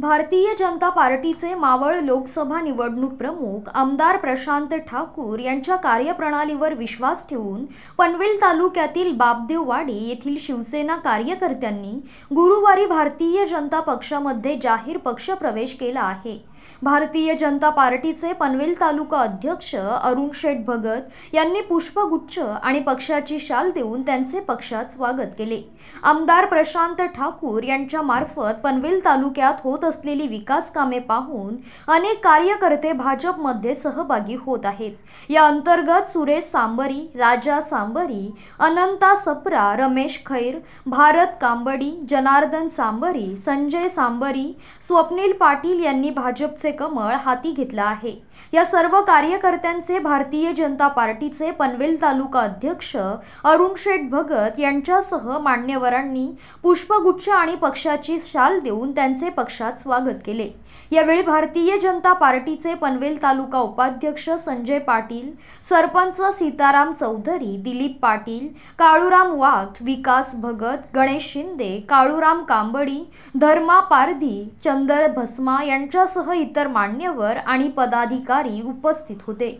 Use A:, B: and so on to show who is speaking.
A: भारतीय जनता पार्टीचे मावळ लोकसभा निवडणूक प्रमुख आमदार प्रशांत ठाकूर यांच्या कार्यप्रणालीवर विश्वास ठेवून पनवेल तालुक्यातील बापदेववाडी येथील शिवसेना कार्यकर्त्यांनी गुरुवारी भारतीय जनता पक्षामध्ये जाहीर पक्ष प्रवेश केला आहे भारतीय जनता पार्टीचे पनवेल तालुका अध्यक्ष अरुण शेठ भगत यांनी पुष्पगुच्छ आणि पक्षाची शाल देऊन त्यांचे पक्षात स्वागत केले आमदार प्रशांत ठाकूर यांच्या मार्फत पनवेल तालुक्यात होत असलेली विकास कामे पाहून अनेक कार्यकर्ते भाजपमध्ये सहभागी होत आहेत या अंतर्गत सुरेश सांबरी राजा सांबरी अनंता सप्रा रमेश खैर भारत कांबडी जनार्दन सांबरी संजय सांबरी स्वप्नील पाटील यांनी भाजपचे कमळ हाती घेतला आहे या सर्व कार्यकर्त्यांचे भारतीय जनता पार्टीचे पनवेल तालुका अध्यक्ष अरुण शेठ भगत यांच्यासह मान्यवरांनी पुष्पगुच्छ आणि पक्षाची शाल देऊन त्यांचे पक्षात स्वागत केले यावेळी भारतीय जनता पार्टीचे पनवेल तालुका उपाध्यक्ष संजय पाटील सरपंच सीताराम चौधरी दिलीप पाटील काळूराम वाघ विकास भगत गणेश शिंदे काळूराम कांबडी धर्मा पारधी चंदर भस्मा यांच्यासह इतर मान्यवर आणि पदाधिकारी उपस्थित होते